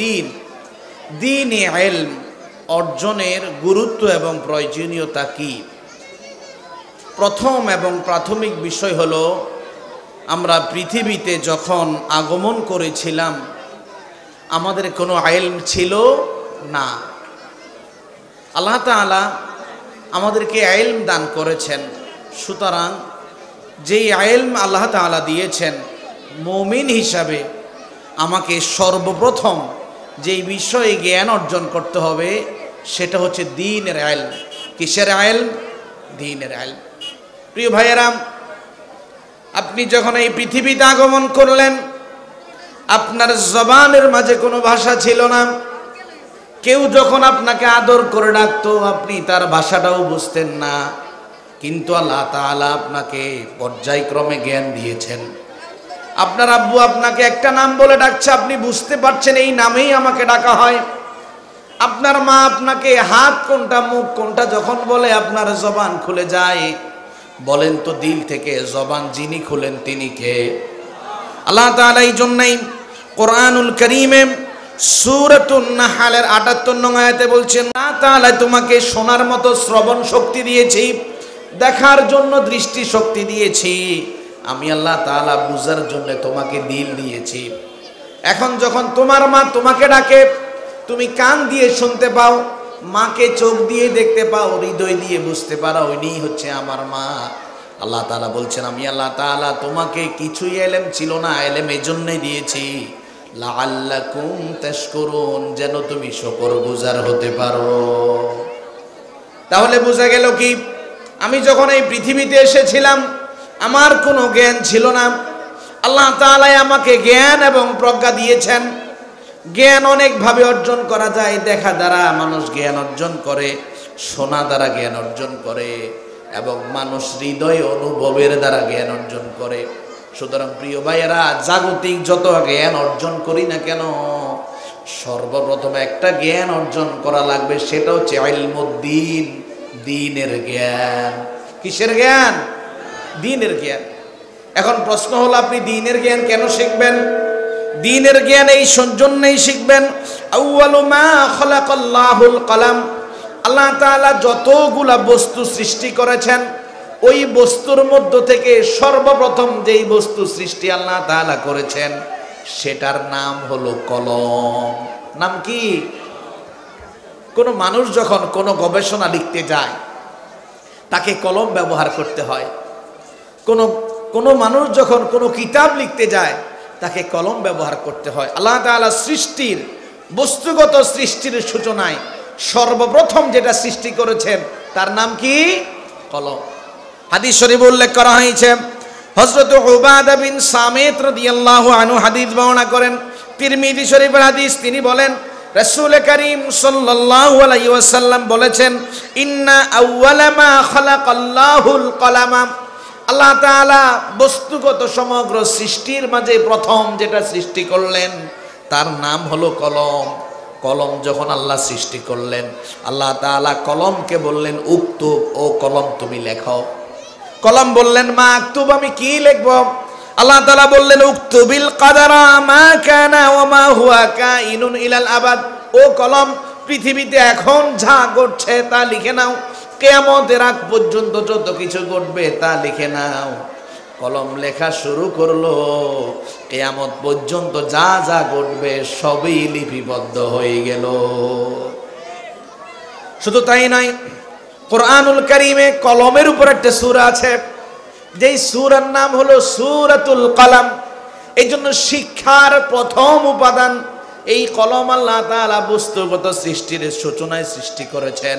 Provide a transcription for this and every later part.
দিন দিন এলম অর্জনের গুরুত্ব এবং প্রয়োজনীয়তা কি প্রথম এবং প্রাথমিক বিষয় হল আমরা পৃথিবীতে যখন আগমন করেছিলাম আমাদের কোনো আইলম ছিল না আল্লাহ তালা আমাদেরকে আইলম দান করেছেন সুতরাং যেই আয়েল আল্লাহ তালা দিয়েছেন মমিন হিসাবে আমাকে সর্বপ্রথম যে বিষয়ে জ্ঞান অর্জন করতে হবে সেটা হচ্ছে দিনের আয়ল কিসের আয়ল দিনের আয়ল প্রিয় ভাইয়েরাম আপনি যখন এই পৃথিবীতে আগমন করলেন আপনার জবানের মাঝে কোনো ভাষা ছিল না কেউ যখন আপনাকে আদর করে ডাকত আপনি তার ভাষাটাও বুঝতেন না কিন্তু আল্লাহ তালা আপনাকে পর্যায়ক্রমে জ্ঞান দিয়েছেন আপনার আব্বু আপনাকে একটা নাম বলে ডাকছে আপনি বুঝতে পারছেন এই নামেই আমাকে ডাকা হয় আপনার মা আপনাকে হাত কোনটা মুখ কোনটা যখন বলে আপনার জবান খুলে যায় বলেন তো দিল থেকে জবান যিনি খুলেন তিনি কে আল্লাহ তাআলা এই জন্যই কোরআনুল করিমে সুরতুন্নাহালের আটাত্তর নং আয়াতে বলছেন না তাহলে তোমাকে শোনার মতো শ্রবণ শক্তি দিয়েছি দেখার জন্য দৃষ্টি শক্তি দিয়েছি আমি আল্লাহ তালা বুঝার জন্য তোমাকে দিল দিয়েছি এখন যখন তোমার মা তোমাকে ডাকে তুমি কান দিয়ে শুনতে পাও মাকে চোখ দিয়ে দেখতে পাও হৃদয় দিয়ে বুঝতে পারো ওইনি হচ্ছে আমার মা আল্লাহ তালা বলছেন আমি আল্লাহ তালা তোমাকে কিছুই এলেম ছিল না এলেম এই জন্যই দিয়েছি কুম তেস করুন যেন তুমি শকর গুজার হতে পারো তাহলে বোঝা গেল কি আমি যখন এই পৃথিবীতে এসেছিলাম আমার কোনো জ্ঞান ছিল না আল্লাহ তালাই আমাকে জ্ঞান এবং প্রজ্ঞা দিয়েছেন জ্ঞান অনেকভাবে অর্জন করা যায় দেখা দ্বারা মানুষ জ্ঞান অর্জন করে শোনা দ্বারা জ্ঞান অর্জন করে এবং মানুষ হৃদয় অনুভবের দ্বারা জ্ঞান অর্জন করে সুতরাং প্রিয় ভাইয়েরা জাগতিক যত জ্ঞান অর্জন করি না কেন সর্বপ্রথম একটা জ্ঞান অর্জন করা লাগবে সেটা হচ্ছে আইলমুদ্দিন দিনের জ্ঞান কিসের জ্ঞান দিনের জ্ঞান এখন প্রশ্ন হলো আপনি দিনের জ্ঞান কেন শিখবেন দিনের জ্ঞান এই জন্যেই শিখবেন কালাম কলাম আল্লাহ তালা যতগুলা বস্তু সৃষ্টি করেছেন ওই বস্তুর মধ্য থেকে সর্বপ্রথম যেই বস্তু সৃষ্টি আল্লাহ তালা করেছেন সেটার নাম হলো কলম নাম কি কোনো মানুষ যখন কোনো গবেষণা লিখতে যায় তাকে কলম ব্যবহার করতে হয় কোনো কোনো মানুষ যখন কোনো কিতাব লিখতে যায় তাকে কলম ব্যবহার করতে হয় আল্লাহ তালা সৃষ্টির বস্তুগত সৃষ্টির সূচনায় সর্বপ্রথম যেটা সৃষ্টি করেছেন তার নাম কি কলম হাদিস শরীফ উল্লেখ করা হয়েছে হজরত উবাদা বিন সামেত রাদিয়াল্লাহু হাদিস বর্ণনা করেন তিরমিজি শরীফের হাদিস তিনি বলেন রাসূল করিম সাল্লাল্লাহু আলাইহি ওয়াসাল্লাম বলেছেন ইন্না আউওয়ালা মা খালাকাল্লাহুল কলামা আল্লাহ তালা বস্তুগত সমগ্র সৃষ্টির মাঝে প্রথম যেটা সৃষ্টি করলেন তার নাম হলো কলম কলম যখন আল্লাহ সৃষ্টি করলেন আল্লাহ তালা কলমকে বললেন উক্ত ও কলম তুমি লেখো কলম বললেন মা আক্তুব আমি কি লিখব আল্লাহ তালা বললেন উক্ত কাদারা ও হুয়া কা ইনুন ইলাল আবাদ ও কলম পৃথিবীতে এখন যা ঘটছে তা লিখে নাও কেমতের আগ পর্যন্ত যত কিছু ঘটবে তা লিখে নাও কলম লেখা শুরু করলো কেয়ামত পর্যন্ত যা যা ঘটবে সবই লিপিবদ্ধ হয়ে গেল শুধু তাই নয় কোরআনুল করিমে কলমের উপর একটা সুর আছে যেই সুরার নাম হলো সুরাতুল কালাম এই জন্য শিক্ষার প্রথম উপাদান এই কলম আল্লাহ তালা বস্তুগত সৃষ্টির সূচনায় সৃষ্টি করেছেন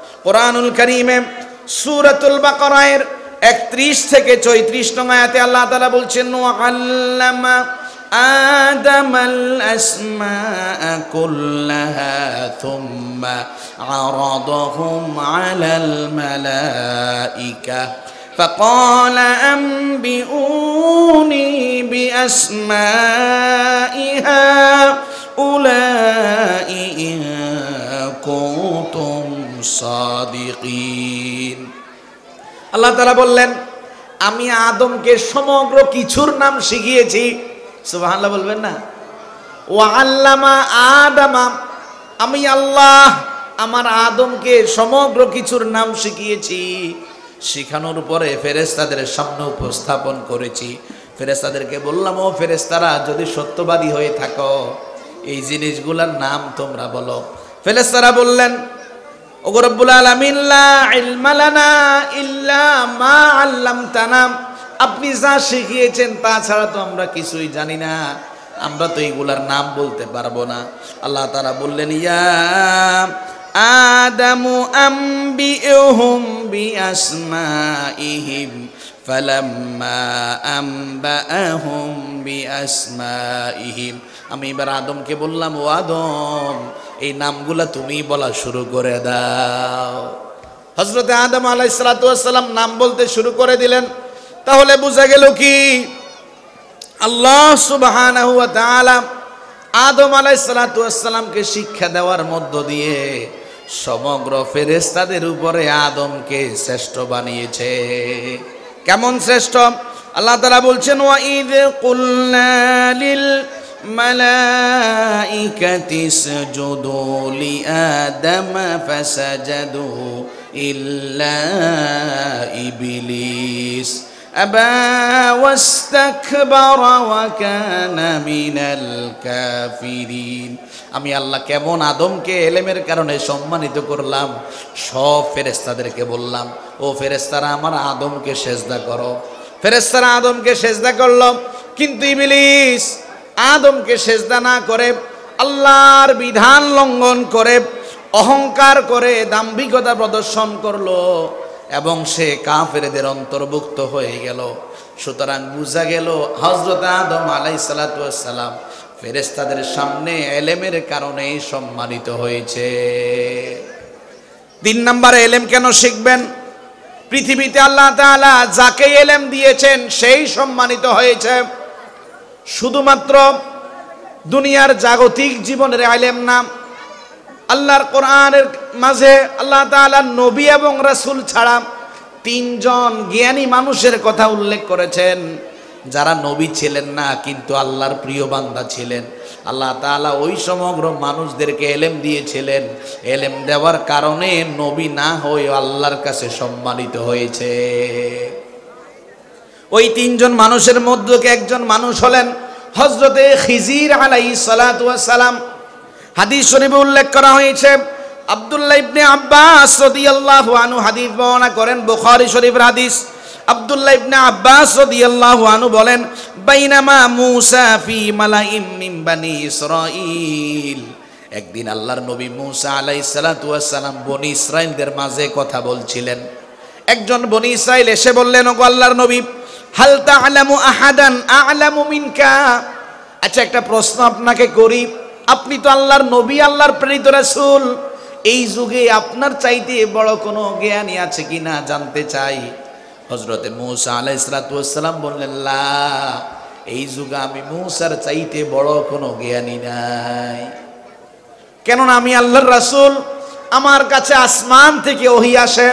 কোরআনুল করিমে সুরাতুল বাকরায়ের একত্রিশ থেকে চৈত্রিশ নয়াতে আল্লাহ তালা বলছেন আল্লামা آدم الأسماء كلها ثم عرضهم على الملائكة فقال أنبئوني بأسمائها أولئك إن সাদিকিন আল্লাহ তালা বললেন আমি আদমকে সমগ্র কিছুর নাম শিখিয়েছি সুবাহ বলবেন না ও আল্লামা আদামা আমি আল্লাহ আমার আদমকে সমগ্র কিছুর নাম শিখিয়েছি শিখানোর পরে ফেরেস্তাদের সামনে উপস্থাপন করেছি ফেরেস্তাদেরকে বললাম ও ফেরেস্তারা যদি সত্যবাদী হয়ে থাকো এই জিনিসগুলোর নাম তোমরা বলো ফেরেস্তারা বললেন ওগো রব্বুল আলামিন লা ইলমা লানা ইল্লা মা আপনি যা শিখিয়েছেন তাছাড়া তো আমরা কিছুই জানি না আমরা তো এইগুলার নাম বলতে পারবো না আল্লাহ তারা বললেন ইয়া আদামু আম্বিহুম বিআসমাইহিম ফালাম্মা আম্বাহুম বিআসমাইহিম আমি এবার আদমকে বললাম ও আদম এই নামগুলা তুমি বলা শুরু করে দাও হজরতে আদম আলাইসালাম নাম বলতে শুরু করে দিলেন তাহলে বোঝা গেল কি আল্লাহ সুবাহ আদম আলাইসালাতামকে শিক্ষা দেওয়ার মধ্য দিয়ে সমগ্র ফেরেস্তাদের উপরে আদমকে শ্রেষ্ঠ বানিয়েছে কেমন শ্রেষ্ঠ আল্লাহ তারা বলছেন ওয়াঈদ কুল্লালিল ملائكة اسجدوا لآدم فسجدوا إلا إبليس أبى واستكبر وكان من الكافرين আমি আল্লাহ কেমন আদমকে এলেমের কারণে সম্মানিত করলাম সব ফেরেস্তাদেরকে বললাম ও ফেরেস্তারা আমার আদমকে সেজদা করো ফেরেস্তারা আদমকে সেজদা করলাম কিন্তু ইবলিস আদমকে সেজদা না করে আল্লাহর বিধান লঙ্ঘন করে অহংকার করে দাম্ভিকতা প্রদর্শন করলো এবং সে কাফেরদের অন্তর্ভুক্ত হয়ে গেল সুতরাং বুঝা গেল হজরত আদম আলাই সালাতাম ফেরেস্তাদের সামনে এলেমের কারণে সম্মানিত হয়েছে তিন নম্বরে এলেম কেন শিখবেন পৃথিবীতে আল্লাহ তালা যাকে এলেম দিয়েছেন সেই সম্মানিত হয়েছে শুধুমাত্র দুনিয়ার জাগতিক জীবনের আইলেম নাম আল্লাহর কোরআনের মাঝে আল্লাহ তালা নবী এবং রাসুল ছাড়া তিনজন জ্ঞানী মানুষের কথা উল্লেখ করেছেন যারা নবী ছিলেন না কিন্তু আল্লাহর প্রিয় বান্দা ছিলেন আল্লাহ তালা ওই সমগ্র মানুষদেরকে এলেম দিয়েছিলেন এলেম দেওয়ার কারণে নবী না হয়ে আল্লাহর কাছে সম্মানিত হয়েছে ওই তিনজন মানুষের মধ্যে একজন মানুষ হলেন হজরতে খিজির আলাই সালাম হাদিস শরীফে উল্লেখ করা হয়েছে আবদুল্লাহ ইবনে আব্বাস রাদিয়াল্লাহু আনহু হাদিস বর্ণনা করেন বুখারী শরীফ হাদিস আবদুল্লাহ ইবনে আব্বাস রাদিয়াল্লাহু আনহু বলেন বাইনামা মূসা ফি মালাইম মিন বানি ইসরাঈল একদিন আল্লাহর নবী মুসা আলাইহিস সালাতু ওয়াস বনি ইসরাঈলদের মাঝে কথা বলছিলেন একজন বনি ইসরাঈল এসে বললেন ও আল্লাহর নবী হালতা আলামু আহাদান আলামু মিনকা আচ্ছা একটা প্রশ্ন আপনাকে করি আপনি তো আল্লাহর নবী আল্লাহর প্রেরিত রাসূল এই যুগে আপনার চাইতে বড় কোনো জ্ঞানী আছে কি না জানতে চাই হজরতে মৌসা আলাহ ইসরাতাম বললেন এই যুগে আমি মৌসার চাইতে বড় কোনো জ্ঞানী নাই কেননা আমি আল্লাহর রাসুল আমার কাছে আসমান থেকে ওহি আসে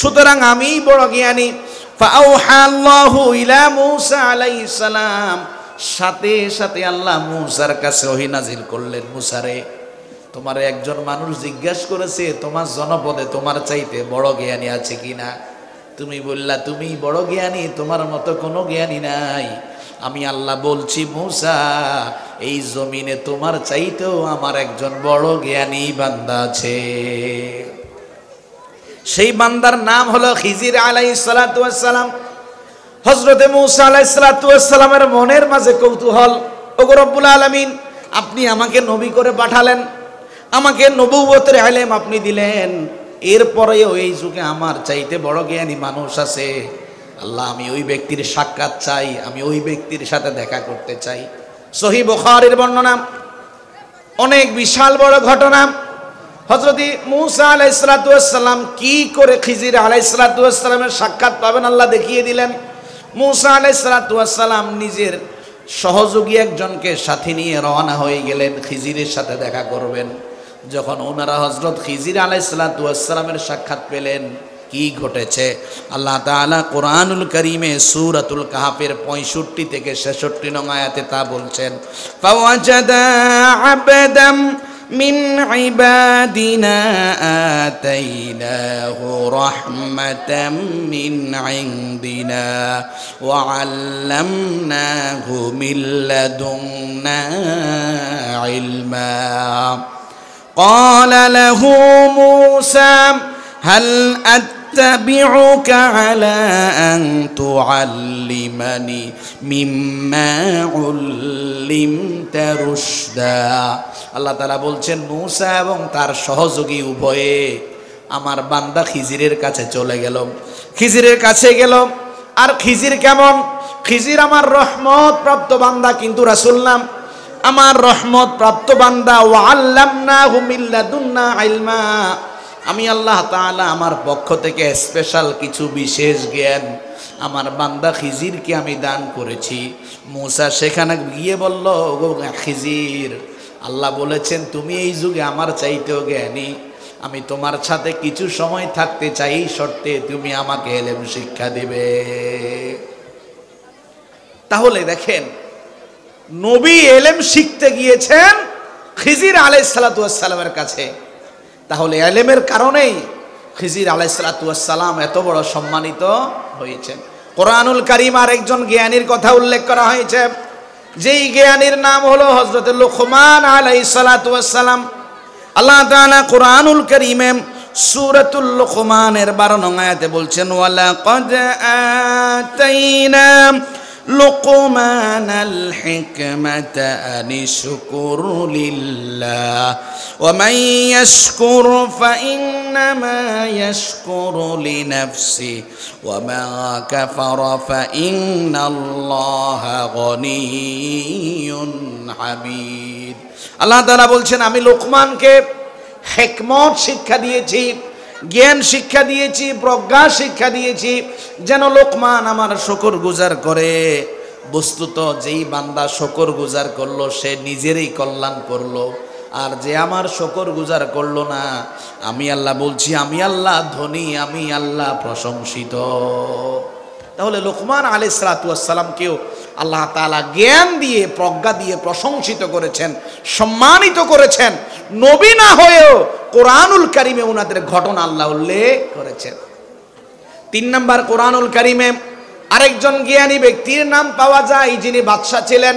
সুতরাং আমি বড় জ্ঞানী সাথে সাথে আল্লাহ মুসার কাছে অহিনাজিল করলেন মুসারে তোমার একজন মানুষ জিজ্ঞাসা করেছে তোমার জনপদে তোমার চাইতে বড় জ্ঞানী আছে কিনা তুমি বললা তুমি বড় জ্ঞানী তোমার মতো কোনো জ্ঞানী নাই আমি আল্লাহ বলছি মুসা এই জমিনে তোমার চাইতেও আমার একজন বড় জ্ঞানী বান্দা আছে সেই বান্দার নাম হলো খিজির আলাই সালাতাম হজরতে মৌসা আলাই সালাতামের মনের মাঝে কৌতূহল ওগরব্বুল আলমিন আপনি আমাকে নবী করে পাঠালেন আমাকে নবৌবতের আলেম আপনি দিলেন এরপরেও এই যুগে আমার চাইতে বড় জ্ঞানী মানুষ আছে আল্লাহ আমি ওই ব্যক্তির সাক্ষাৎ চাই আমি ওই ব্যক্তির সাথে দেখা করতে চাই সহি বখারের বর্ণনা অনেক বিশাল বড় ঘটনা হজরতি মুসা আলাইসালাম কি করে খিজির আলাইসালামের সাক্ষাৎ পাবেন আল্লাহ দেখিয়ে দিলেন মুসা আলাইসালাম নিজের সহযোগী একজনকে সাথে নিয়ে রওনা হয়ে গেলেন খিজিরের সাথে দেখা করবেন যখন ওনারা হজরত খিজির আলাইসালামের সাক্ষাৎ পেলেন কি ঘটেছে আল্লাহ তালা কোরআনুল করিমে সুরাতুল কাহাপের পঁয়ষট্টি থেকে ছেষট্টি নং আয়াতে তা বলছেন من عبادنا آتيناه رحمة من عندنا وعلمناه من لدنا علما قال له موسى هل أت أتبعك على أن تعلمني مما علمت رشدا আল্লাহ তালা বলছেন মুসা এবং তার সহযোগী উভয়ে আমার বান্দা খিজিরের কাছে চলে গেল খিজিরের কাছে গেল আর খিজির কেমন খিজির আমার রহমত প্রাপ্ত বান্দা কিন্তু রাসুল আমার রহমত প্রাপ্ত বান্দা ও আল্লাম না হুমিল্লা দুন্না আইলমা আমি আল্লাহ তালা আমার পক্ষ থেকে স্পেশাল কিছু বিশেষ জ্ঞান আমার বান্দা খিজিরকে আমি দান করেছি মূসা সেখানে গিয়ে বলল গো খিজির আল্লাহ বলেছেন তুমি এই যুগে আমার চাইতেও জ্ঞানী আমি তোমার সাথে কিছু সময় থাকতে চাই শর্তে তুমি আমাকে এলেম শিক্ষা দিবে তাহলে দেখেন নবী এলেম শিখতে গিয়েছেন খিজির আলাই সালাতামের কাছে তাহলে এলেমের কারণেই খিজির আলাইসালাতুয়াসাল্লাম এত বড় সম্মানিত হয়েছেন কোরআনুল করিম আর একজন জ্ঞানীর কথা উল্লেখ করা হয়েছে যেই জ্ঞানীর নাম হলো হজরত লুকমান আলাইসালাতুয়াসাল্লাম আল্লাহ তালা কোরআনুল করিমে সূরাতুল লুকমানের 12 নং আয়াতে বলছেন ওয়ালা কদ আতাইনা لقمان الحكمة أن اشكر لله ومن يشكر فإنما يشكر لنفسه وما كفر فإن الله غني حميد আল্লাহ তারা বলছেন আমি লোকমানকে হেকমত শিক্ষা দিয়েছি জ্ঞান শিক্ষা দিয়েছি প্রজ্ঞা শিক্ষা দিয়েছি যেন লোকমান আমার শকর গুজার করে বস্তুত যেই বান্দা শকর গুজার করলো সে নিজেরই কল্যাণ করলো আর যে আমার শকর গুজার করলো না আমি আল্লাহ বলছি আমি আল্লাহ ধনী আমি আল্লাহ প্রশংসিত তাহলে লোকমান আলি সালাতামকেও আল্লাহ তালা জ্ঞান দিয়ে প্রজ্ঞা দিয়ে প্রশংসিত করেছেন সম্মানিত করেছেন নবী না হয়েও কোরআনুল কারিমে ওনাদের ঘটনা আল্লাহ উল্লেখ করেছেন তিন নম্বর কোরআনুল কারিমে আরেকজন জ্ঞানী ব্যক্তির নাম পাওয়া যায় যিনি বাদশাহ ছিলেন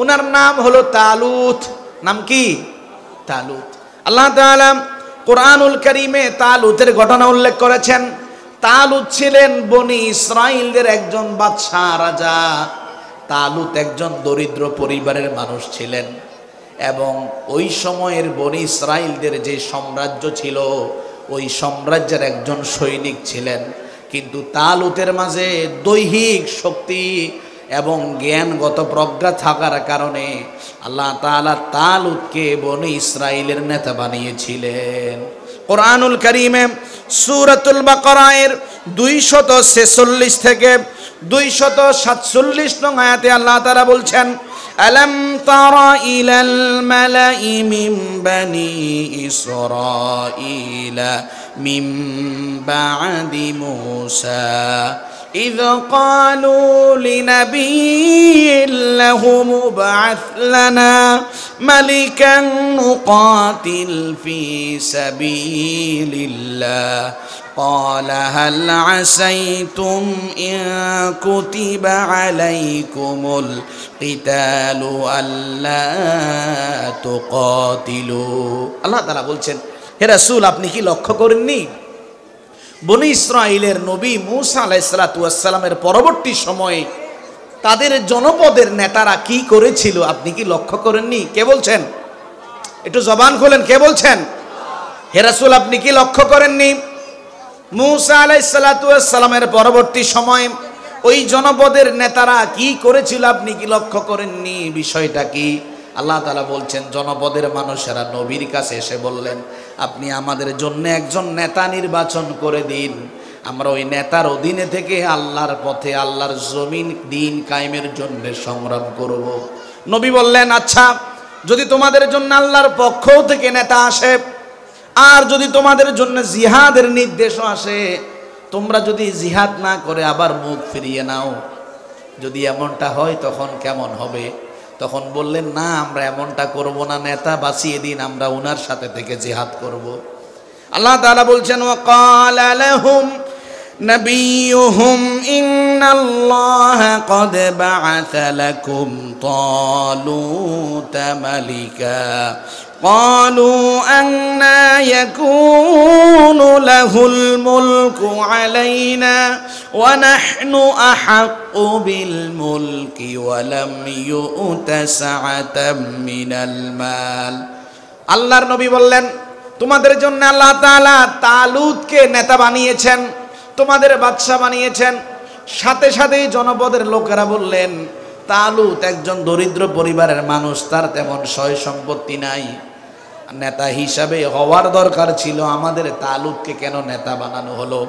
ওনার নাম হলো তালুত নাম কি তালুত আল্লাহ তাআলা কোরআনুল কারিমে তালুতের ঘটনা উল্লেখ করেছেন তালুত ছিলেন বনি ইসরাইলদের একজন বাদশাহ রাজা তালুত একজন দরিদ্র পরিবারের মানুষ ছিলেন এবং ওই সময়ের বনি ইসরায়েলদের যে সাম্রাজ্য ছিল ওই সাম্রাজ্যের একজন সৈনিক ছিলেন কিন্তু তালুতের মাঝে দৈহিক শক্তি এবং জ্ঞানগত প্রজ্ঞা থাকার কারণে আল্লাহ তালা তালুতকে বনি ইসরায়েলের নেতা বানিয়েছিলেন কোরআনুল করিমে সুরাতুল বাকরায়ের দুইশত ছেচল্লিশ থেকে দুইশত সাতচল্লিশ নং আয়াতে আল্লাহ তারা বলছেন ألم تر إلى الملأ من بني إسرائيل من بعد موسى إذ قالوا لنبي له مبعث لنا ملكا نقاتل في سبيل الله قال هل عسيتم إن كتب عليكم القتال ألا تقاتلوا الله تعالى বলছেন হে রাসূল আপনি কি লক্ষ্য করেননি বনি ইসরায়েলের নবী মুসা আলাইসালাতামের পরবর্তী সময়ে তাদের জনপদের নেতারা কি করেছিল আপনি কি লক্ষ্য করেননি কে বলছেন একটু জবান খোলেন কে বলছেন হেরাসুল আপনি কি লক্ষ্য করেননি মুসা আলাইসালাতামের পরবর্তী সময়ে ওই জনপদের নেতারা কি করেছিল আপনি কি লক্ষ্য করেননি বিষয়টা কি আল্লাহ তালা বলছেন জনপদের মানুষেরা নবীর কাছে এসে বললেন আপনি আমাদের জন্য একজন নেতা নির্বাচন করে দিন আমরা ওই নেতার অধীনে থেকে আল্লাহর পথে আল্লাহর জমিন দিন কায়েমের জন্য সংগ্রাম করব। নবী বললেন আচ্ছা যদি তোমাদের জন্য আল্লাহর পক্ষ থেকে নেতা আসে আর যদি তোমাদের জন্য জিহাদের নির্দেশও আসে তোমরা যদি জিহাদ না করে আবার মুখ ফিরিয়ে নাও যদি এমনটা হয় তখন কেমন হবে তখন বললেন না আমরা এমনটা করব না নেতা বাঁচিয়ে দিন আমরা ওনার সাথে থেকে জেহাদ করব আল্লাহ তালা বলছেন ও কাল আলহুম نبيهم إن الله قد بعث لكم طالوت ملكا قالوا أنا يكون له الملك علينا ونحن أحق بالملك ولم يؤت سعة من المال আল্লাহর নবী বললেন তোমাদের জন্য আল্লাহ তাআলা তালুদকে নেতা বানিয়েছেন তোমাদের বাদশা বানিয়েছেন সাথে সাথেই জনপদের লোকেরা বললেন তালুত একজন দরিদ্র পরিবারের মানুষ তার তেমন সয় সম্পত্তি নাই নেতা হিসাবে হওয়ার দরকার ছিল আমাদের তালুককে কেন নেতা বানানো হলো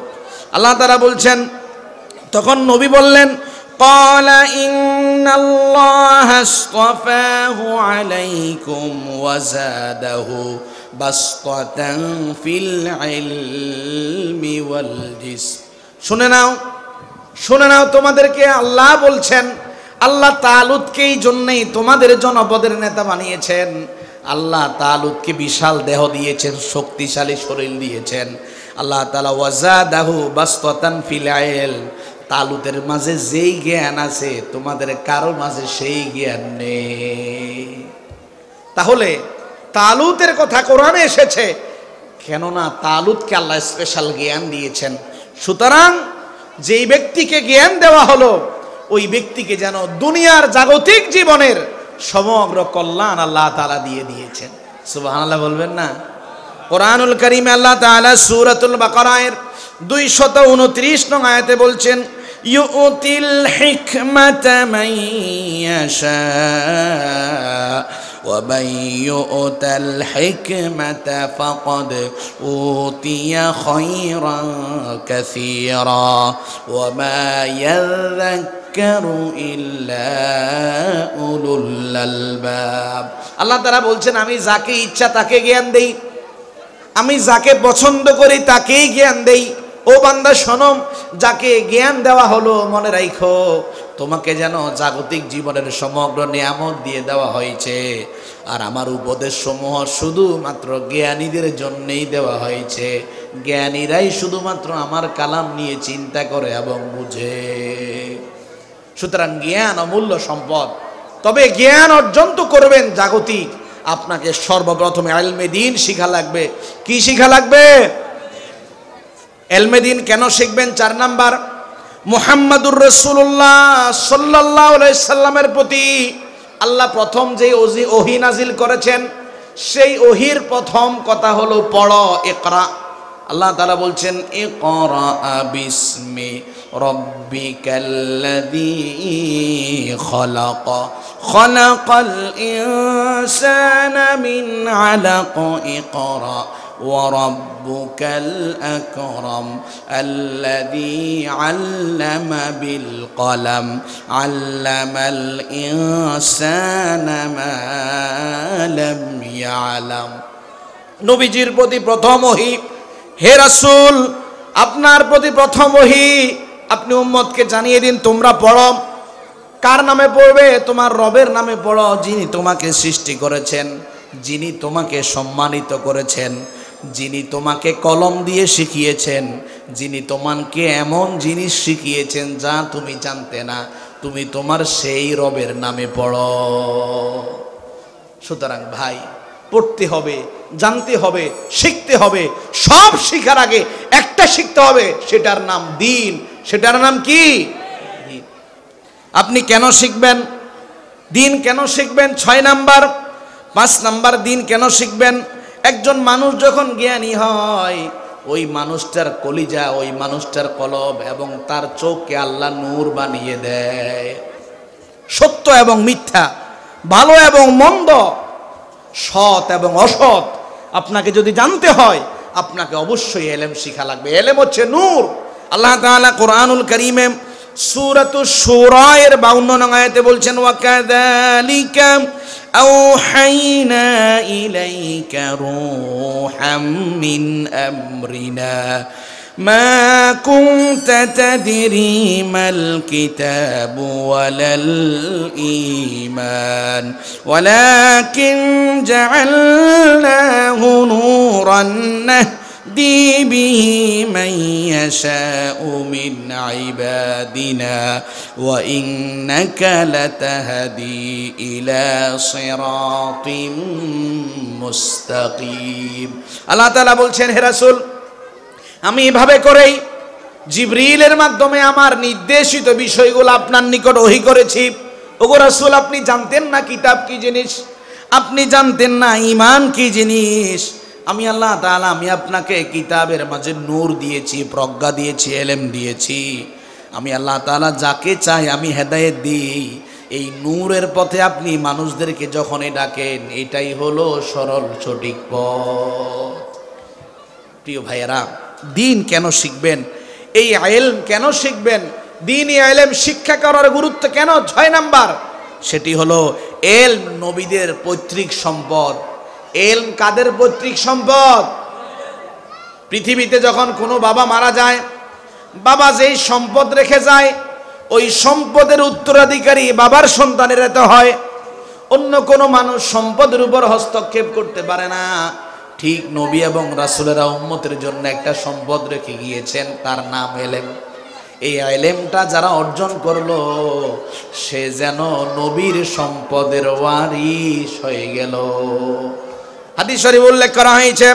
আল্লাহ তারা বলছেন তখন নবী বললেন শুনে নাও শুনে নাও তোমাদেরকে আল্লাহ বলছেন আল্লাহ তালুদকে এই জন্যেই তোমাদের জনপদের নেতা বানিয়েছেন আল্লাহ তালুদকে বিশাল দেহ দিয়েছেন শক্তিশালী শরীর দিয়েছেন আল্লাহ তালা ওয়াজাদাহু বাস্তান ফিলায়েল তালুদের মাঝে যেই জ্ঞান আছে তোমাদের কারো মাঝে সেই জ্ঞান নেই তাহলে তালুতের কথা কোরআনে এসেছে কেননা তালুদকে আল্লাহ স্পেশাল জ্ঞান দিয়েছেন সুতরাং যেই ব্যক্তিকে জ্ঞান দেওয়া হলো ওই ব্যক্তিকে যেন দুনিয়ার জাগতিক জীবনের সমগ্র কল্যাণ আল্লাহ তালা দিয়ে দিয়েছেন সুবাহ আল্লাহ বলবেন না কোরআনুল করিম আল্লাহ তালা সুরাতুল বাকরায়ের দুইশত উনত্রিশ নং আয়াতে বলছেন ইউতিল হিকমাত মাইয়াশা ومن يؤت الحكمة فقد أوتي خيرا كثيرا وما يذكر إلا أولو الألباب আল্লাহ তারা বলছেন আমি যাকে ইচ্ছা তাকে জ্ঞান দেই আমি যাকে পছন্দ করি তাকেই জ্ঞান দেই ও বান্দা সনম যাকে জ্ঞান দেওয়া হলো মনে রাখো তোমাকে যেন জাগতিক জীবনের সমগ্র নিয়ামত দিয়ে দেওয়া হয়েছে আর আমার উপদেশ সমূহ শুধুমাত্র জ্ঞানীদের জন্যেই দেওয়া হয়েছে জ্ঞানীরাই শুধুমাত্র আমার কালাম নিয়ে চিন্তা করে এবং বুঝে সুতরাং জ্ঞান অমূল্য সম্পদ তবে জ্ঞান অর্জন তো করবেন জাগতিক আপনাকে সর্বপ্রথম আলমে দিন শিখা লাগবে কি শিখা লাগবে এলমেদিন কেন শিখবেন চার নাম্বার মোহাম্মদুর রসুল্লাহ সাল্লাহ সাল্লামের প্রতি আল্লাহ প্রথম যে ওজি ওহি নাজিল করেছেন সেই ওহির প্রথম কথা হলো পড় একরা আল্লাহ তালা বলছেন এ বিস্মে রব্বিকাল্লাযী খলাক খলাকাল ইনসানা মিন আলাক ইকরা وربك الأكرم الذي علم بالقلم علم الإنسان ما لم يعلم নবীজির প্রতি প্রথম ওহি হে রাসূল আপনার প্রতি প্রথম ওহি আপনি উম্মতকে জানিয়ে দিন তোমরা পড়ো কার নামে পড়বে তোমার রবের নামে পড়ো যিনি তোমাকে সৃষ্টি করেছেন যিনি তোমাকে সম্মানিত করেছেন যিনি তোমাকে কলম দিয়ে শিখিয়েছেন যিনি তোমাকে এমন জিনিস শিখিয়েছেন যা তুমি জানতে না তুমি তোমার সেই রবের নামে পড় সুতরাং ভাই পড়তে হবে জানতে হবে শিখতে হবে সব শিখার আগে একটা শিখতে হবে সেটার নাম দিন সেটার নাম কি আপনি কেন শিখবেন দিন কেন শিখবেন ছয় নাম্বার পাঁচ নাম্বার দিন কেন শিখবেন একজন মানুষ যখন জ্ঞানী হয় ওই মানুষটার কলিজা ওই মানুষটার কলব এবং তার চোখকে আল্লাহ নূর বানিয়ে দেয় সত্য এবং মিথ্যা ভালো এবং মন্দ সৎ এবং অসৎ আপনাকে যদি জানতে হয় আপনাকে অবশ্যই এলেম শিখা লাগবে এলেম হচ্ছে নূর আল্লাহ তাআলা কোরআনুল করিমে سورة সুরায়ের বাউন্ন নং আয়াতে বলছেন وكذلك أوحينا إليك روحا من أمرنا ما كنت تدري ما الكتاب ولا الإيمان ولكن جعلناه نورا نهدي يهدي به من يشاء من عبادنا وإنك لتهدي إلى صراط مستقيم আল্লাহ তাআলা বলছেন হে রাসূল আমি এভাবে করেই জিব্রিলের মাধ্যমে আমার নির্দেশিত বিষয়গুলো আপনার নিকট ওহি করেছি ওগো রাসূল আপনি জানতেন না কিতাব কি জিনিস আপনি জানতেন না ইমান কি জিনিস আমি আল্লাহ তাহলে আমি আপনাকে কিতাবের মাঝে নূর দিয়েছি প্রজ্ঞা দিয়েছি এলেম দিয়েছি আমি আল্লাহ তালা যাকে চাই আমি হেদায়েত দিই এই নূরের পথে আপনি মানুষদেরকে যখনই ডাকেন এটাই হলো সরল সঠিক পথ প্রিয় ভাইয়েরা দিন কেন শিখবেন এই আয়েলম কেন শিখবেন দিন আয়েলম শিক্ষা করার গুরুত্ব কেন ছয় নাম্বার সেটি হলো এলম নবীদের পৈতৃক সম্পদ এলম কাদের পৈতৃক সম্পদ পৃথিবীতে যখন কোনো বাবা মারা যায় বাবা যেই সম্পদ রেখে যায় ওই সম্পদের উত্তরাধিকারী বাবার সন্তানের এত হয় অন্য কোনো মানুষ সম্পদের উপর হস্তক্ষেপ করতে পারে না ঠিক নবী এবং রাসুলেরা উম্মতের জন্য একটা সম্পদ রেখে গিয়েছেন তার নাম এলেম এই আইলেমটা যারা অর্জন করলো সে যেন নবীর সম্পদের ওয়ারিস হয়ে গেল হাদিস শরীফ উল্লেখ করা হয়েছে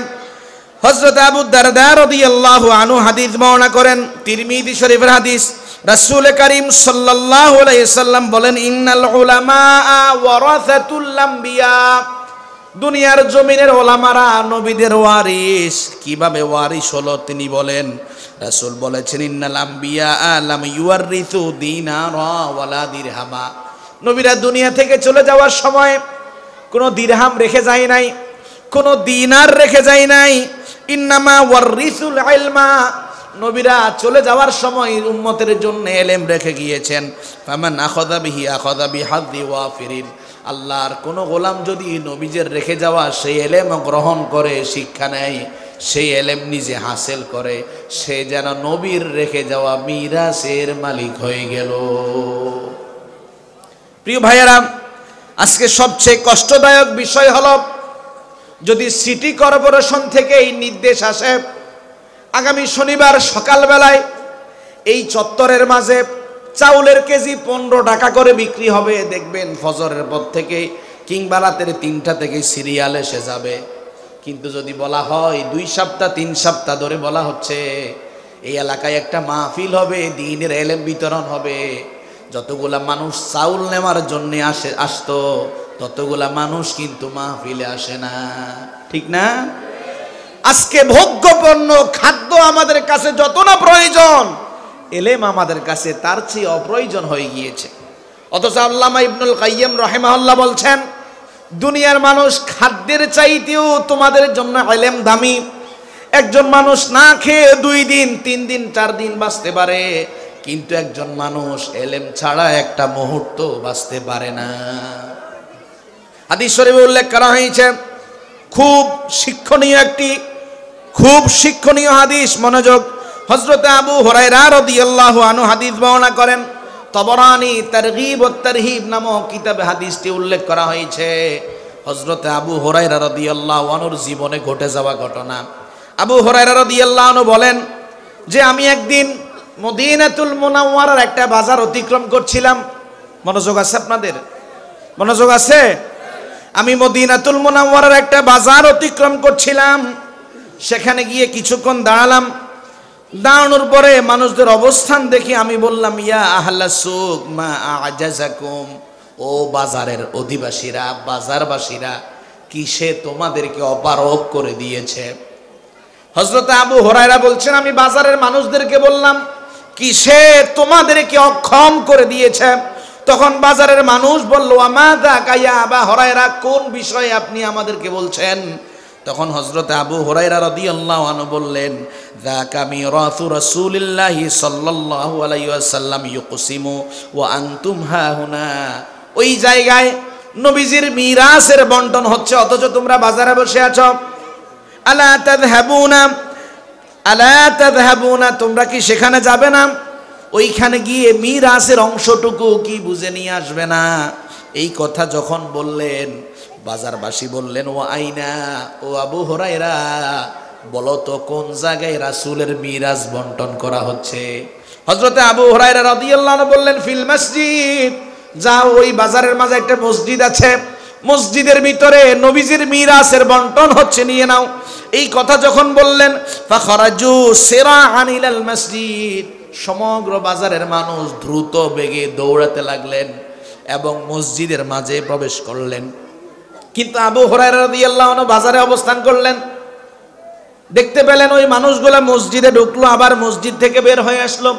হজরত আবু দারদার রাদিয়াল্লাহু আনহু হাদিস বর্ণনা করেন তিরমিজি শরীফের হাদিস রাসূল করিম সাল্লাল্লাহু আলাইহি সাল্লাম বলেন ইন্নাল উলামা ওয়ারাসাতুল আম্বিয়া দুনিয়ার জমিনের ওলামারা নবীদের ওয়ারিস কিভাবে ওয়ারিস হলো তিনি বলেন রাসূল বলেছেন ইন্নাল আম্বিয়া আলাম ইউয়ারিসু দিনারা রওয়ালা দিরহামা নবীরা দুনিয়া থেকে চলে যাওয়ার সময় কোনো দিরহাম রেখে যায় নাই কোনো দিনার রেখে যাই নাই ইন্নামা ওয়ারিসুল আইলমা নবীরা চলে যাওয়ার সময় উম্মতের জন্য এলেম রেখে গিয়েছেন ফামান আখদা বিহি আখদা বিহাদি ওয়া ফিরিন আল্লাহর কোন গোলাম যদি নবীজের রেখে যাওয়া সেই এলেম গ্রহণ করে শিক্ষা নেয় সেই এলেম নিজে হাসিল করে সে যেন নবীর রেখে যাওয়া মিরাসের মালিক হয়ে গেল প্রিয় ভাইয়েরা আজকে সবচেয়ে কষ্টদায়ক বিষয় হলো যদি সিটি কর্পোরেশন থেকে এই নির্দেশ আসে আগামী শনিবার সকালবেলায় এই চত্বরের মাঝে চাউলের কেজি পনেরো টাকা করে বিক্রি হবে দেখবেন ফজরের পর থেকে কিংবা রাতের তিনটা থেকে সিরিয়াল এসে যাবে কিন্তু যদি বলা হয় দুই সপ্তাহ তিন সপ্তাহ ধরে বলা হচ্ছে এই এলাকায় একটা মাহফিল হবে দিনের এলেম বিতরণ হবে যতগুলা মানুষ চাউল নেওয়ার জন্যে আসে আসতো ততগুলা মানুষ কিন্তু মাহফিলে আসে না ঠিক না আজকে ভোগ্যপণ্য খাদ্য আমাদের কাছে যত না প্রয়োজন এলেম আমাদের কাছে তার চেয়ে অপ্রয়োজন হয়ে গিয়েছে অথচ আল্লামা ইবনুল কাইম রহেমাল্লাহ বলছেন দুনিয়ার মানুষ খাদ্যের চাইতেও তোমাদের জন্য এলেম দামি একজন মানুষ না খেয়ে দুই দিন তিন দিন চার দিন বাঁচতে পারে কিন্তু একজন মানুষ এলেম ছাড়া একটা মুহূর্ত বাঁচতে পারে না হাদিস শরীফে উল্লেখ করা হয়েছে খুব শিক্ষণীয় একটি খুব শিক্ষণীয় হাদিস মনোযোগ হজরত আবু হরাইরা রদিয়াল্লাহ আনু হাদিস বর্ণনা করেন তবরানি তারগিব ও তারহিব নামক কিতাবে হাদিসটি উল্লেখ করা হয়েছে হজরত আবু হরাইরা রদিয়াল্লাহ আনুর জীবনে ঘটে যাওয়া ঘটনা আবু হরাইরা রদিয়াল্লাহ আনু বলেন যে আমি একদিন মদিনাতুল মোনাওয়ার একটা বাজার অতিক্রম করছিলাম মনোযোগ আছে আপনাদের মনোযোগ আছে আমি মদিনাতুল মোনাম্মার একটা বাজার অতিক্রম করছিলাম সেখানে গিয়ে কিছুক্ষণ দাঁড়ালাম দাঁড়ানোর পরে মানুষদের অবস্থান দেখে আমি বললাম ইয়া আহ্লা সুখ মা আজাজাকুম ও বাজারের অধিবাসীরা বাজারবাসীরা কিসে তোমাদেরকে অপারোপ করে দিয়েছে হজরত আবু হরাইরা বলছেন আমি বাজারের মানুষদেরকে বললাম কিসে তোমাদেরকে অক্ষম করে দিয়েছে তখন বাজারের মানুষ বলল আমাদা কাইয়া বা হরাইরা কোন বিষয়ে আপনি আমাদেরকে বলছেন তখন হজরত আবু হরাইরা রদি আল্লাহ আনু বললেন দাক আমি দাকামি রথু রসুলিল্লাহি সাল্লাহ আলাইসাল্লাম ইউকুসিমু ও আন্তুম হাহুনা ওই জায়গায় নবীজির মিরাসের বন্টন হচ্ছে অথচ তোমরা বাজারে বসে আছো আলা তাদহাবুনা আলা তাদহাবুনা তোমরা কি সেখানে যাবে না ওইখানে গিয়ে মিরাসের অংশটুকু কি বুঝে নিয়ে আসবে না এই কথা যখন বললেন বাজারবাসী বললেন ও আইনা ও আবু হরাইরা বলো তো কোন জায়গায় রাসুলের মিরাজ বন্টন করা হচ্ছে হজরতে আবু হরাইরা রাদিয়াল্লাহ বললেন ফিল মসজিদ যা ওই বাজারের মাঝে একটা মসজিদ আছে মসজিদের ভিতরে নবীজির মিরাসের বন্টন হচ্ছে নিয়ে নাও এই কথা যখন বললেন ফখরাজু সেরা আনিলাল মসজিদ সমগ্র বাজারের মানুষ দ্রুত বেগে দৌড়াতে লাগলেন এবং মসজিদের মাঝে প্রবেশ করলেন কিন্তু আবু হরাইরাদিয়াল্লাহ বাজারে অবস্থান করলেন দেখতে পেলেন ওই মানুষগুলা মসজিদে ঢুকলো আবার মসজিদ থেকে বের হয়ে আসলো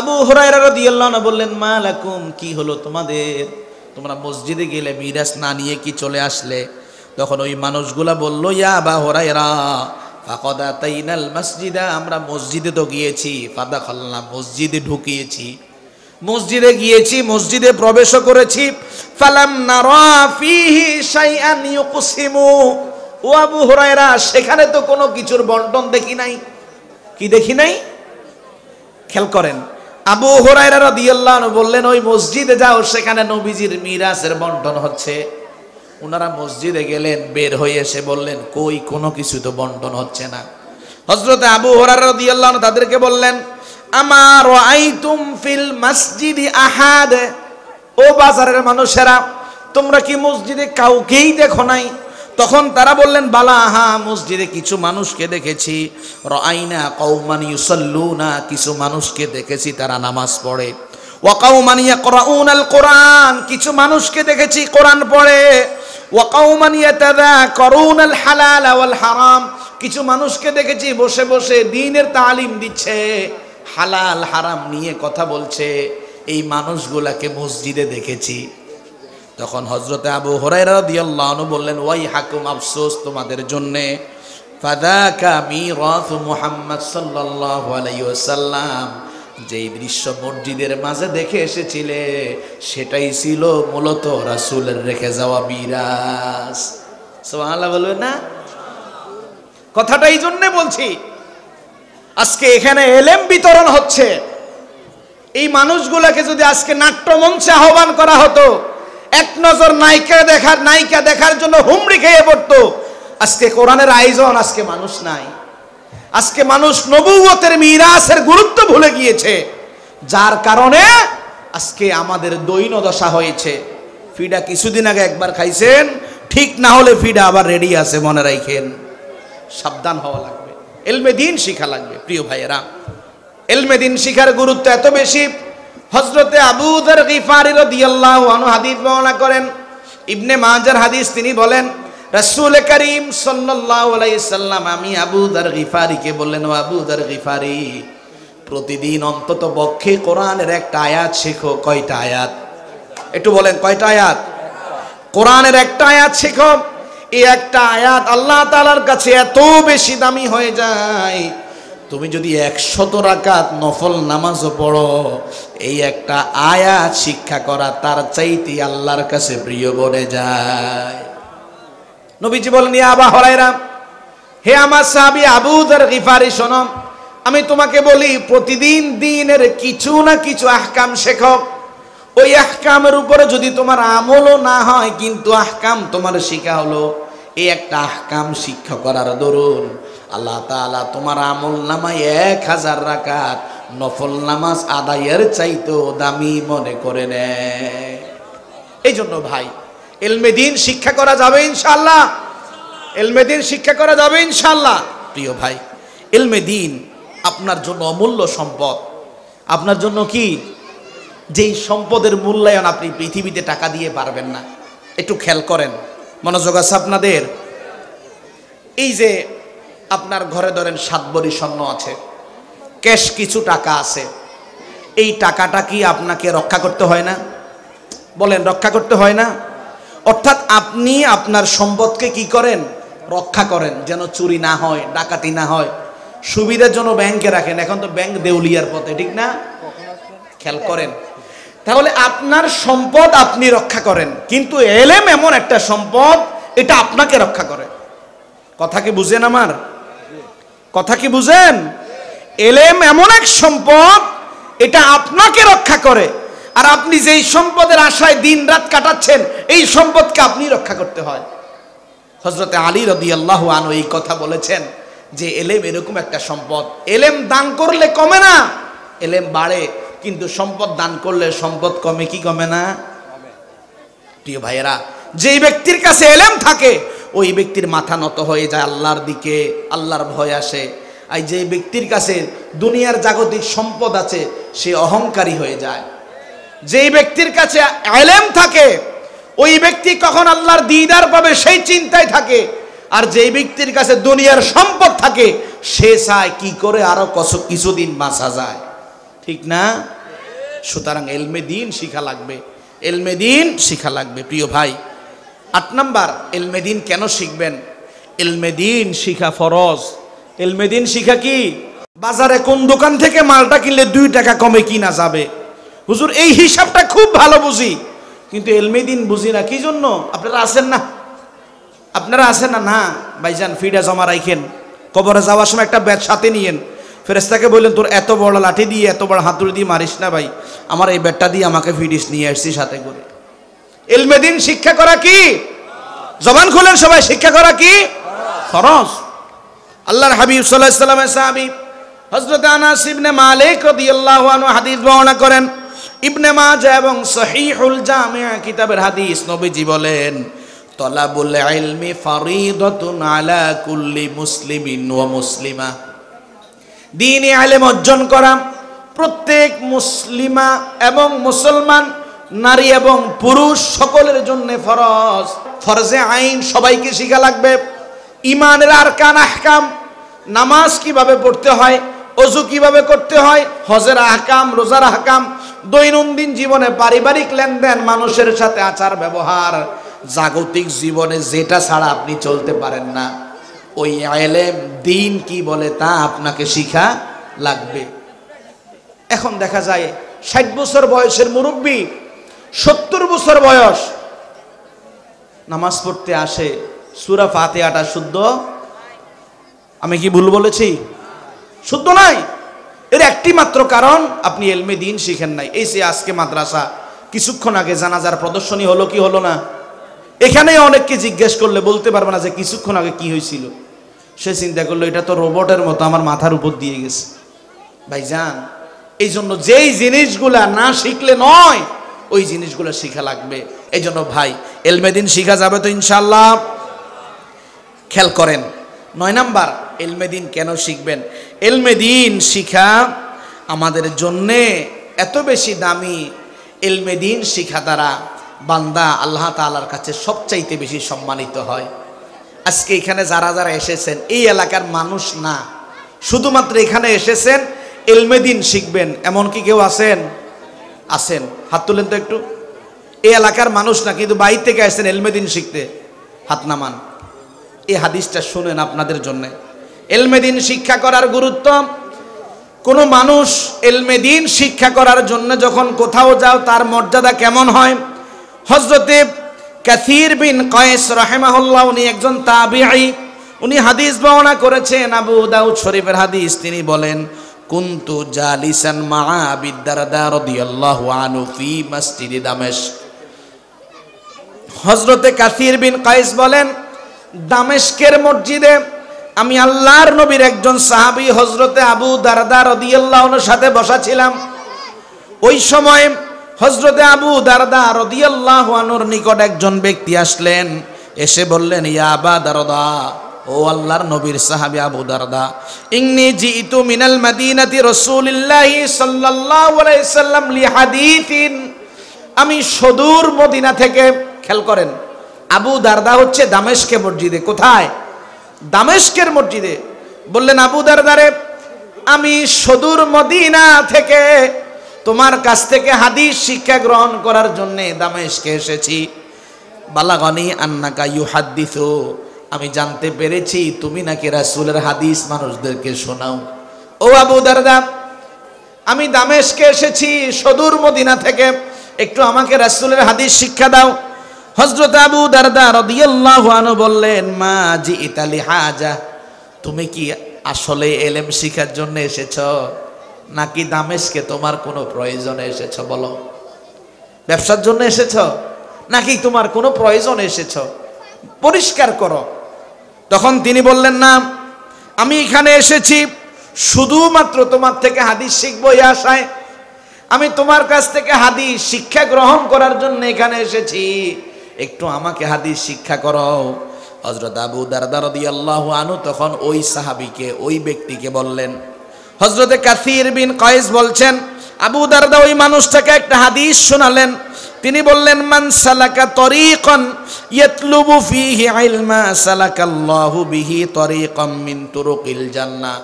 আবু হরাইরাদিয়াল্লাহ বললেন মা লাকুম কি হলো তোমাদের তোমরা মসজিদে গেলে মিরাজ না নিয়ে কি চলে আসলে তখন ওই মানুষগুলা বলল ইয়া বা হরাইরা ফাকদা তাইনাল মসজিদা আমরা মসজিদে তো গিয়েছি ফাদা খাল্লা মসজিদে ঢুকিয়েছি মসজিদে গিয়েছি মসজিদে প্রবেশ করেছি ফালাম নারা ফিহি শাইআন ইউকসিমু ও আবু হুরায়রা সেখানে তো কোনো কিছুর বন্টন দেখি নাই কি দেখি নাই খেল করেন আবু হুরায়রা রাদিয়াল্লাহু বললেন ওই মসজিদে যাও সেখানে নবীজির মিরাসের বন্টন হচ্ছে ওনারা মসজিদে গেলেন বের হয়ে এসে বললেন কই কোনো কিছু তো বন্টন হচ্ছে না হজরত আবু হরারদিয়াল্লাহ তাদেরকে বললেন আমার আইতুম ফিল মসজিদি আহাদ ও বাজারের মানুষেরা তোমরা কি মসজিদে কাউকেই দেখো নাই তখন তারা বললেন বালা হা মসজিদে কিছু মানুষকে দেখেছি রাইনা কৌমান ইউসাল্লুনা কিছু মানুষকে দেখেছি তারা নামাজ পড়ে ওয়াকাউমানিয়া করাউন আল কোরআন কিছু মানুষকে দেখেছি কোরআন পড়ে কিছু মানুষকে দেখেছি বসে বসে দিনের তালিম দিচ্ছে হালাল হারাম নিয়ে কথা বলছে এই মানুষগুলাকে মসজিদে দেখেছি তখন হজরতে আবু হরাইরা দিয়াল্লাহনু বললেন ওয়াই হাকুম আফসোস তোমাদের জন্যে ফাদাকা মিরাথ মুহাম্মদ সাল্লাল্লাহু আলাইহি ওয়াসাল্লাম যেই দৃশ্য মসজিদের মাঝে দেখে এসেছিলে সেটাই ছিল মূলত রাসুলের রেখে যাওয়া বিরাজ সোহালা বলবে না কথাটা এই জন্যে বলছি আজকে এখানে এলেম বিতরণ হচ্ছে এই মানুষগুলোকে যদি আজকে নাট্যমঞ্চে আহ্বান করা হতো এক নজর নায়িকা দেখার নায়িকা দেখার জন্য হুমড়ি খেয়ে পড়তো আজকে কোরআনের আয়োজন আজকে মানুষ নাই আজকে মানুষ নবুয়তের মিরাসের গুরুত্ব ভুলে গিয়েছে যার কারণে আজকে আমাদের দৈন দশা হয়েছে ফিডা কিছুদিন আগে একবার খাইছেন ঠিক না হলে ফিডা আবার রেডি আছে মনে রাখেন সাবধান হওয়া লাগবে এলমে দিন শিখা লাগবে প্রিয় ভাইয়েরা এলমে দিন শিখার গুরুত্ব এত বেশি হজরতে আবুদার গিফারি রদিয়াল্লাহু আনহু হাদিস বর্ণনা করেন ইবনে মাজার হাদিস তিনি বলেন রসুল করিম সাল্লাম আমি আবু দার গিফারিকে বললেন আবু দার গিফারি প্রতিদিন অন্তত পক্ষে কোরআনের একটা আয়াত শেখো কয়টা আয়াত একটু বলেন কয়টা আয়াত কোরআনের একটা আয়াত শেখো এই একটা আয়াত আল্লাহ তালার কাছে এত বেশি দামি হয়ে যায় তুমি যদি একশত রাকাত নফল নামাজও পড়ো এই একটা আয়াত শিক্ষা করা তার চাইতে আল্লাহর কাছে প্রিয় বনে যায় নবীজি বলেন ইয়া আবা হরাইরাম হে আমার সাহাবি আবুদার গিফারি সোনম আমি তোমাকে বলি প্রতিদিন দিনের কিছু না কিছু আহকাম শেখো ওই আহকামের উপরে যদি তোমার আমলও না হয় কিন্তু আহকাম তোমার শিখা হলো এই একটা আহকাম শিক্ষা করার দরুন আল্লাহ তালা তোমার আমল নামায় এক হাজার রাখার নফল নামাজ আদায়ের চাইতো দামি মনে করে নেয় এই জন্য ভাই এলমে দিন শিক্ষা করা যাবে ইনশাল্লাহ এলমে দিন শিক্ষা করা যাবে ইনশাল্লাহ প্রিয় ভাই এলমে দিন আপনার জন্য অমূল্য সম্পদ আপনার জন্য কি যেই সম্পদের মূল্যায়ন আপনি পৃথিবীতে টাকা দিয়ে পারবেন না একটু খেয়াল করেন মনোযোগ আছে আপনাদের এই যে আপনার ঘরে ধরেন সাত বড়ি স্বর্ণ আছে ক্যাশ কিছু টাকা আছে এই টাকাটা কি আপনাকে রক্ষা করতে হয় না বলেন রক্ষা করতে হয় না অর্থাৎ আপনি আপনার সম্পদকে কি করেন রক্ষা করেন যেন চুরি না হয় ডাকাতি না হয় সুবিধার জন্য ব্যাংকে রাখেন এখন তো ব্যাংক দেউলিয়ার পথে ঠিক না খেয়াল করেন তাহলে আপনার সম্পদ আপনি রক্ষা করেন কিন্তু এলেম এমন একটা সম্পদ এটা আপনাকে রক্ষা করে কথা কি বুঝেন আমার কথা কি বুঝেন এলেম এমন এক সম্পদ এটা আপনাকে রক্ষা করে আর আপনি যেই সম্পদের আশায় দিন রাত কাটাচ্ছেন এই সম্পদকে আপনি রক্ষা করতে হয় হজরতে আলী রদি আল্লাহ আনো এই কথা বলেছেন যে এলেম এরকম একটা সম্পদ এলেম দান করলে কমে না এলেম বাড়ে কিন্তু সম্পদ দান করলে সম্পদ কমে কি কমে না প্রিয় ভাইয়েরা যেই ব্যক্তির কাছে এলেম থাকে ওই ব্যক্তির মাথা নত হয়ে যায় আল্লাহর দিকে আল্লাহর ভয় আসে আর যে ব্যক্তির কাছে দুনিয়ার জাগতিক সম্পদ আছে সে অহংকারী হয়ে যায় যেই ব্যক্তির কাছে আলেম থাকে ওই ব্যক্তি কখন আল্লাহর দিদার পাবে সেই চিন্তায় থাকে আর যেই ব্যক্তির কাছে দুনিয়ার সম্পদ থাকে সে চায় কি করে আরো কিছুদিন বাঁচা যায় ঠিক না সুতরাং এলমে দিন শিখা লাগবে এলমে দিন শিখা লাগবে প্রিয় ভাই আট নাম্বার এলমে দিন কেন শিখবেন এলমে দিন শিখা ফরজ এলমে দিন শিখা কি বাজারে কোন দোকান থেকে মালটা কিনলে দুই টাকা কমে কিনা যাবে হুজুর এই হিসাবটা খুব ভালো বুঝি কিন্তু এলমেদিন বুঝি না কি জন্য আপনারা আছেন না আপনারা আছেন না না ভাইজান ফিডা জমা রাখেন কবরে যাওয়ার সময় একটা ব্যাট সাথে নিয়েন ফেরেস্তাকে বললেন তোর এত বড় লাঠি দিয়ে এত বড় হাতুড়ি দিয়ে মারিস না ভাই আমার এই ব্যাটটা দিয়ে আমাকে ফিডিস নিয়ে আসছি সাথে করে এলমেদিন শিক্ষা করা কি জবান খুলেন সবাই শিক্ষা করা কি ফরজ আল্লাহর হাবিব সাল্লাহ সাল্লামের সাহাবি হজরত আনাস ইবনে মালিক রদি আল্লাহ হাদিস বর্ণনা করেন ইবনে মাজা এবং সহিহুল জামিয়া কিতাবের হাদিস নবীজি বলেন তলাবুল ইলমি ফারিদাতুন আলা কুল্লি মুসলিমিন ওয়া মুসলিমা দ্বীনে ইলম অর্জন করা প্রত্যেক মুসলিমা এবং মুসলমান নারী এবং পুরুষ সকলের জন্য ফরজ ফরজে আইন সবাইকে শিখা লাগবে ইমানের আর কান আহকাম নামাজ কিভাবে পড়তে হয় অজু কিভাবে করতে হয় হজের আহকাম রোজার আহকাম দৈনন্দিন জীবনে পারিবারিক লেনদেন মানুষের সাথে আচার ব্যবহার জাগতিক জীবনে যেটা ছাড়া আপনি চলতে পারেন না ওই আলেম দিন কি বলে তা আপনাকে শিখা লাগবে এখন দেখা যায় ষাট বছর বয়সের মুরব্বী সত্তর বছর বয়স নামাজ পড়তে আসে সুরা ফাতে আটা শুদ্ধ আমি কি ভুল বলেছি শুদ্ধ নাই এর একটি মাত্র কারণ আপনি এলমে দিন শিখেন নাই এই সে আজকে মাদ্রাসা কিছুক্ষণ আগে জানাজার প্রদর্শনী হলো কি হলো না এখানে অনেককে জিজ্ঞেস করলে বলতে পারবে না যে কিছুক্ষণ আগে কি হয়েছিল সে চিন্তা করলো এটা তো রোবটের মতো আমার মাথার উপর দিয়ে গেছে ভাই যান এই জন্য যেই জিনিসগুলা না শিখলে নয় ওই জিনিসগুলো শিখা লাগবে এই জন্য ভাই এলমেদিন শিখা যাবে তো ইনশাল্লাহ খেয়াল করেন নয় নাম্বার এলমেদিন কেন শিখবেন এলমেদিন শিখা আমাদের জন্যে এত বেশি দামি এলমেদিন শিখা দ্বারা বান্দা আল্লাহ তালার কাছে সবচাইতে বেশি সম্মানিত হয় আজকে এখানে যারা যারা এসেছেন এই এলাকার মানুষ না শুধুমাত্র এখানে এসেছেন এলমেদিন শিখবেন এমন কি কেউ আছেন আছেন হাত তুলেন তো একটু এই এলাকার মানুষ না কিন্তু বাইর থেকে আসছেন এলমেদিন শিখতে হাত নামান এই হাদিসটা শুনেন আপনাদের জন্যে এলমেদিন শিক্ষা করার গুরুত্ব কোনো মানুষ এলমেদিন শিক্ষা করার জন্য যখন কোথাও যাও তার মর্যাদা কেমন হয় হজরতে কাসির বিন কয়েস রহেমাহুল্লাহ উনি একজন তাবি উনি হাদিস বর্ণনা করেছেন আবু দাউদ শরীফের হাদিস তিনি বলেন কুন্তু জালিসান মা বিদ্দারদা রাদিয়াল্লাহু আনহু ফি মসজিদে দামেশ হযরতে কাসির বিন কয়েস বলেন দামেশকের মসজিদে আমি আল্লাহর নবীর একজন সাহাবি হজরতে আবু দারদা রদিয়াল্লাহনের সাথে বসা ছিলাম ওই সময় হজরতে আবু দারদা রদিয়াল্লাহ আনুর নিকট একজন ব্যক্তি আসলেন এসে বললেন ইয়াবা দারদা ও আল্লাহর নবীর সাহাবি আবু দারদা ইংনি জি ইতু মিনাল মাদিনাতি রসুলিল্লাহি সাল্লাল্লাহু আলাইহি সাল্লাম লি আমি সদূর মদিনা থেকে খেল করেন আবু দারদা হচ্ছে দামেশকে মসজিদে কোথায় দামেশকের মসজিদে বললেন আবু দারদারে আমি সদূর মদিনা থেকে তোমার কাছ থেকে হাদিস শিক্ষা গ্রহণ করার জন্য দামেশকে এসেছি বালাগনি আন্নাকা ইউ হাদিস আমি জানতে পেরেছি তুমি নাকি রাসুলের হাদিস মানুষদেরকে শোনাও ও আবু দারদা আমি দামেশকে এসেছি সদূর মদিনা থেকে একটু আমাকে রাসুলের হাদিস শিক্ষা দাও হজরত আবু দারদা রদিয়াল্লাহু আনহু বললেন মা জি ইতালি হাজা তুমি কি আসলে এলেম শিখার জন্য এসেছ নাকি দামেশকে তোমার কোনো প্রয়োজনে এসেছ বলো ব্যবসার জন্য এসেছ নাকি তোমার কোনো প্রয়োজন এসেছ পরিষ্কার করো তখন তিনি বললেন না আমি এখানে এসেছি শুধুমাত্র তোমার থেকে হাদিস শিখবো এই আশায় আমি তোমার কাছ থেকে হাদিস শিক্ষা গ্রহণ করার জন্য এখানে এসেছি একটু আমাকে হাদিস শিক্ষা করো হজরত আবু দারদার আল্লাহ আনু তখন ওই সাহাবিকে ওই ব্যক্তিকে বললেন হজরতে কাসির বিন কয়েস বলছেন আবু দারদা ওই মানুষটাকে একটা হাদিস শোনালেন তিনি বললেন মান সালাকা তরিকন ইয়াতলুবু ফিহি ইলমা সালাকাল্লাহু বিহি তরিকাম মিন তুরুকিল জান্নাহ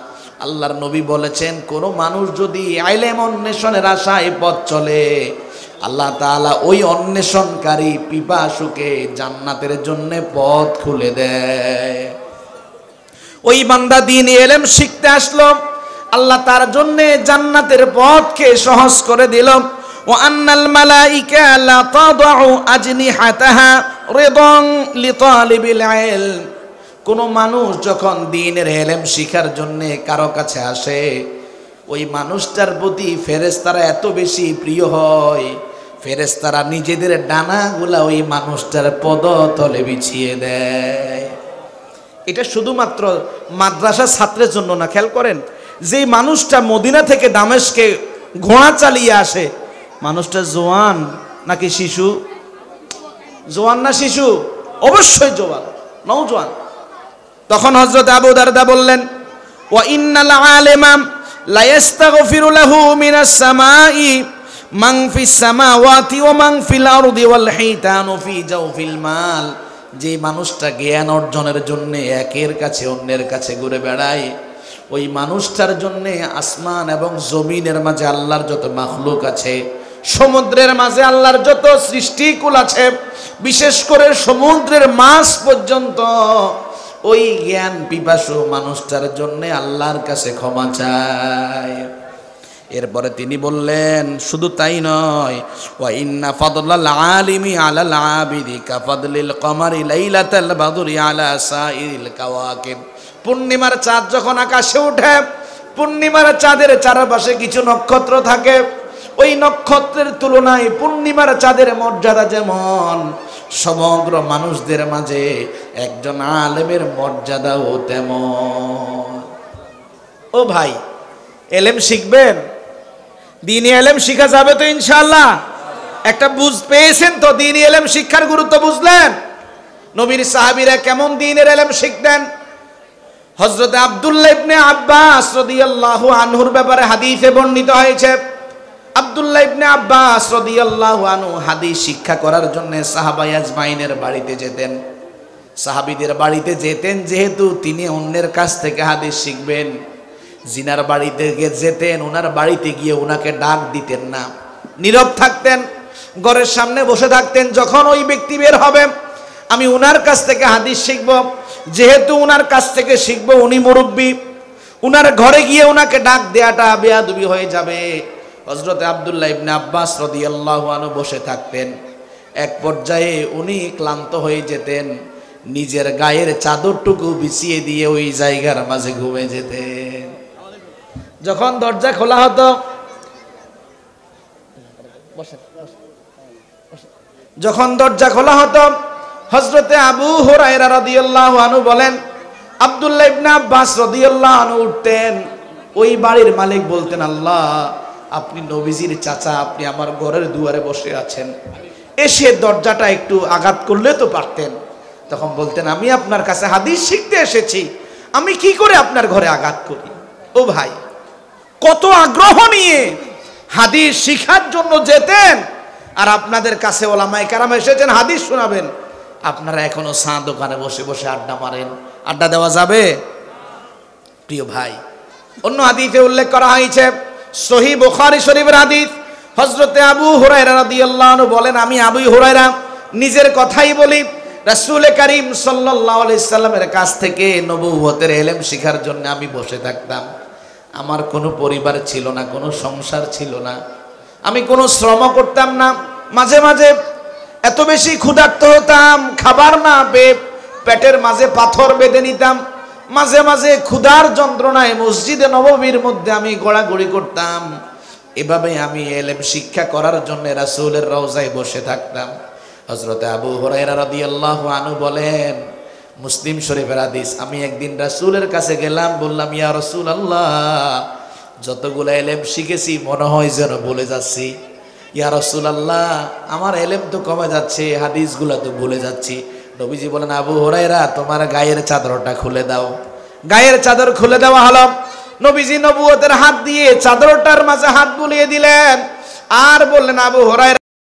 আল্লাহর নবী বলেছেন কোন মানুষ যদি আইলেম অন্বেষণের আশায় পথ চলে আল্লাহ তালা ওই অন্বেষণকারী পিপাসুকে জান্নাতের জন্য পথ খুলে দেয় ওই বান্দা দিন এলেম শিখতে আসলো আল্লাহ তার জন্য জান্নাতের পথকে সহজ করে দিল ও আন্নাল মালাইকা লা তাদাউ আজনিহাতাহা রিদান লিতালিবিল ইলম কোন মানুষ যখন দিনের এলেম শিখার জন্য কারো কাছে আসে ওই মানুষটার প্রতি ফেরেশতারা এত বেশি প্রিয় হয় ফেরেস্তারা নিজেদের ডানাগুলা ওই মানুষটার পদতলে বিছিয়ে দেয় এটা শুধুমাত্র মাদ্রাসা ছাত্রের জন্য না খেয়াল করেন যে মানুষটা মদিনা থেকে দামেশকে ঘোড়া চালিয়ে আসে মানুষটা জোয়ান নাকি শিশু জোয়ান না শিশু অবশ্যই জোয়ান নৌ জোয়ান তখন হজরত আবু দারদা বললেন ও ইন্নাল আলেমাম লাইস্তাগফিরু লাহু মিনাস সামাই ও মাল যে মানুষটা জ্ঞান অর্জনের জন্য একের কাছে অন্যের কাছে ঘুরে বেড়ায় ওই মানুষটার জন্য আসমান এবং জমিনের মাঝে আল্লাহর যত মাহলুক আছে সমুদ্রের মাঝে আল্লাহর যত সৃষ্টিকুল আছে বিশেষ করে সমুদ্রের মাছ পর্যন্ত ওই জ্ঞান পিপাসু মানুষটার জন্য আল্লাহর কাছে ক্ষমা চায় এরপরে তিনি বললেন শুধু তাই নয় পূর্ণিমার চাঁদ যখন আকাশে ওঠে পূর্ণিমার চাঁদের চারপাশে কিছু নক্ষত্র থাকে ওই নক্ষত্রের তুলনায় পূর্ণিমার চাঁদের মর্যাদা যেমন সমগ্র মানুষদের মাঝে একজন আলেমের মর্যাদাও তেমন ও ভাই এলেম শিখবেন দিনী এলেম শিখা যাবে তো ইনশাল্লাহ একটা বুঝ পেয়েছেন তো দিনী এলেম শিক্ষার গুরুত্ব বুঝলেন নবীর সাহাবিরা কেমন দিনের এলেম শিখতেন হজরত আবদুল্লাহ ইবনে আব্বাস রদিয়াল্লাহু আনহুর ব্যাপারে হাদিসে বর্ণিত হয়েছে আবদুল্লাহ ইবনে আব্বাস রদিয়াল্লাহু আনহু হাদিস শিক্ষা করার জন্য সাহাবাই আজমাইনের বাড়িতে যেতেন সাহাবিদের বাড়িতে যেতেন যেহেতু তিনি অন্যের কাছ থেকে হাদিস শিখবেন জিনার বাড়িতে যেতেন ওনার বাড়িতে গিয়ে ওনাকে ডাক দিতেন না নীরব থাকতেন ঘরের সামনে বসে থাকতেন যখন ওই ব্যক্তি বের হবে আমি ওনার কাছ থেকে হাদিস শিখব যেহেতু ওনার কাছ থেকে শিখব উনি মুরব্বী উনার ঘরে গিয়ে ওনাকে ডাক দেয়াটা বেয়াদুবি হয়ে যাবে হজরত আবদুল্লাহ ইবনে আব্বাস রদিয়াল্লাহ আনু বসে থাকতেন এক পর্যায়ে উনি ক্লান্ত হয়ে যেতেন নিজের গায়ের চাদরটুকু বিছিয়ে দিয়ে ওই জায়গার মাঝে ঘুমে যেতেন যখন দরজা খোলা হতো যখন দরজা খোলা হতো হজরতে আবু হুরাইরা রাদিয়াল্লাহু আনহু বলেন আব্দুল্লাহ ইবনে আব্বাস রাদিয়াল্লাহু আনহু উঠতেন ওই বাড়ির মালিক বলতেন আল্লাহ আপনি নবীজির চাচা আপনি আমার ঘরের দুয়ারে বসে আছেন এসে দরজাটা একটু আঘাত করলে তো পারতেন তখন বলতেন আমি আপনার কাছে হাদিস শিখতে এসেছি আমি কি করে আপনার ঘরে আঘাত করি ও ভাই কত আগ্রহ নিয়ে হাদিস শিখার জন্য যেতেন আর আপনাদের কাছে ওলামায় কারাম এসেছেন হাদিস শোনাবেন আপনারা এখনো চা দোকানে বসে বসে আড্ডা মারেন আড্ডা দেওয়া যাবে প্রিয় ভাই অন্য হাদিতে উল্লেখ করা হয়েছে সহি বোখারি শরীফের হাদিস হজরতে আবু হুরাইরা রাদিয়াল্লাহু বলেন আমি আবু হুরাইরা নিজের কথাই বলি রাসূল করিম সাল্লাল্লাহু আলাইহি সাল্লামের কাছ থেকে নবুয়তের এলেম শিখার জন্য আমি বসে থাকতাম আমার কোনো পরিবার ছিল না কোনো সংসার ছিল না আমি কোনো শ্রম করতাম না মাঝে মাঝে এত বেশি ক্ষুধার্ত হতাম খাবার না পেয়ে পেটের মাঝে পাথর বেঁধে নিতাম মাঝে মাঝে ক্ষুধার যন্ত্রণায় মসজিদে নবমীর মধ্যে আমি গড়াগড়ি করতাম এভাবে আমি এলেম শিক্ষা করার জন্য রাসুলের রওজায় বসে থাকতাম হজরত আবু হরাইরা রাদিয়াল্লাহু আনহু বলেন মুসলিম শরীফের আদিস আমি একদিন রাসুলের কাছে গেলাম বললাম ইয়া রসুল আল্লাহ যতগুলো এলেম শিখেছি মনে হয় যেন বলে যাচ্ছি ইয়া রসুল আল্লাহ আমার এলেম তো কমে যাচ্ছে হাদিসগুলো তো ভুলে যাচ্ছি নবীজি বলেন আবু হরাইরা তোমার গায়ের চাদরটা খুলে দাও গায়ের চাদর খুলে দেওয়া হলো নবীজি নবুয়তের হাত দিয়ে চাদরটার মাঝে হাত বুলিয়ে দিলেন আর বললেন আবু হরাইরা